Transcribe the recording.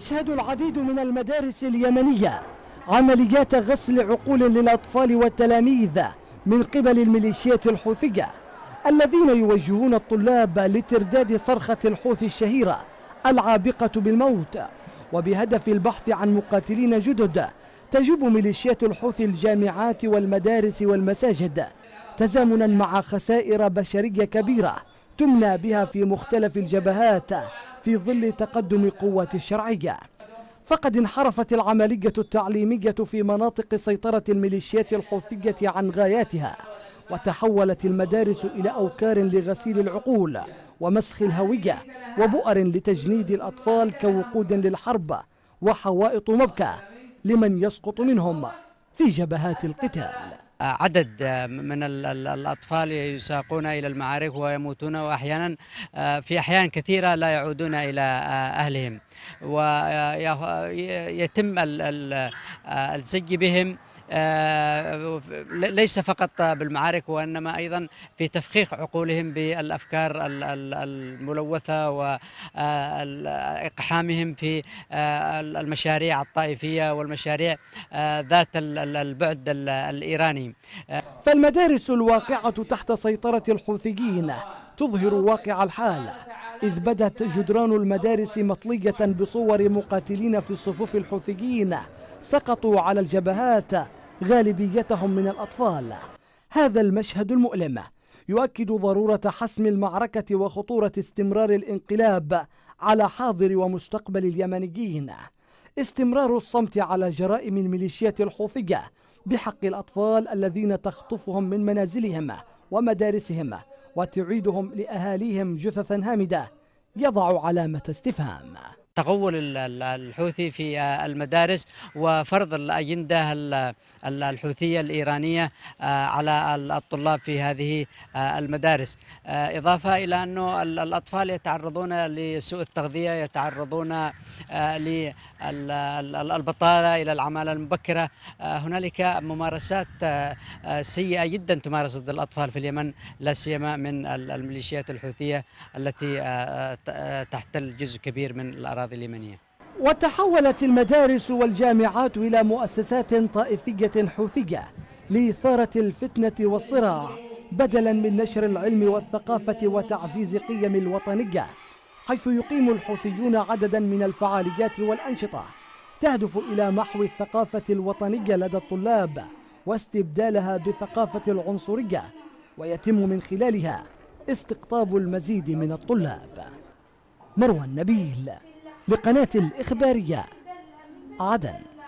تشهد العديد من المدارس اليمنية عمليات غسل عقول للأطفال والتلاميذ من قبل الميليشيات الحوثية الذين يوجهون الطلاب لترداد صرخة الحوث الشهيرة العابقة بالموت وبهدف البحث عن مقاتلين جدد تجب ميليشيات الحوثي الجامعات والمدارس والمساجد تزامنا مع خسائر بشرية كبيرة تملى بها في مختلف الجبهات في ظل تقدم قوة الشرعية فقد انحرفت العملية التعليمية في مناطق سيطرة الميليشيات الحوثية عن غاياتها وتحولت المدارس إلى أوكار لغسيل العقول ومسخ الهوية وبؤر لتجنيد الأطفال كوقود للحرب وحوائط مبكى لمن يسقط منهم في جبهات القتال عدد من الأطفال يساقون إلى المعارك ويموتون وأحيانا آه، في أحيان كثيرة لا يعودون إلى آه، أهلهم ويتم آه، الزج بهم آه، ليس فقط بالمعارك وانما ايضا في تفخيخ عقولهم بالافكار الملوثه واقحامهم في آه، المشاريع الطائفيه والمشاريع آه، ذات البعد الايراني. فالمدارس الواقعه تحت سيطره الحوثيين تظهر واقع الحال إذ بدت جدران المدارس مطلية بصور مقاتلين في صفوف الحوثيين سقطوا على الجبهات غالبيتهم من الأطفال هذا المشهد المؤلم يؤكد ضرورة حسم المعركة وخطورة استمرار الانقلاب على حاضر ومستقبل اليمنيين استمرار الصمت على جرائم الميليشيات الحوثية بحق الأطفال الذين تخطفهم من منازلهم ومدارسهم وتعيدهم لأهاليهم جثثا هامدة يضع علامة استفهام تغول الحوثي في آه، المدارس وفرض الأجندة الحوثية الإيرانية آه، على الطلاب في هذه آه، المدارس إضافة إلى أنه الأطفال يتعرضون لسوء التغذية يتعرضون للبطالة إلى العمالة المبكرة هنالك ممارسات سيئة جدا تمارس ضد الأطفال في اليمن لا سيما من الميليشيات الحوثية التي تحتل جزء كبير من الأراضي الأراضي اليمنية وتحولت المدارس والجامعات إلى مؤسسات طائفية حوثية لإثارة الفتنة والصراع بدلا من نشر العلم والثقافة وتعزيز قيم الوطنية حيث يقيم الحوثيون عددا من الفعاليات والأنشطة تهدف إلى محو الثقافة الوطنية لدى الطلاب واستبدالها بثقافة العنصرية ويتم من خلالها استقطاب المزيد من الطلاب مروى النبيل لقناة الإخبارية عدن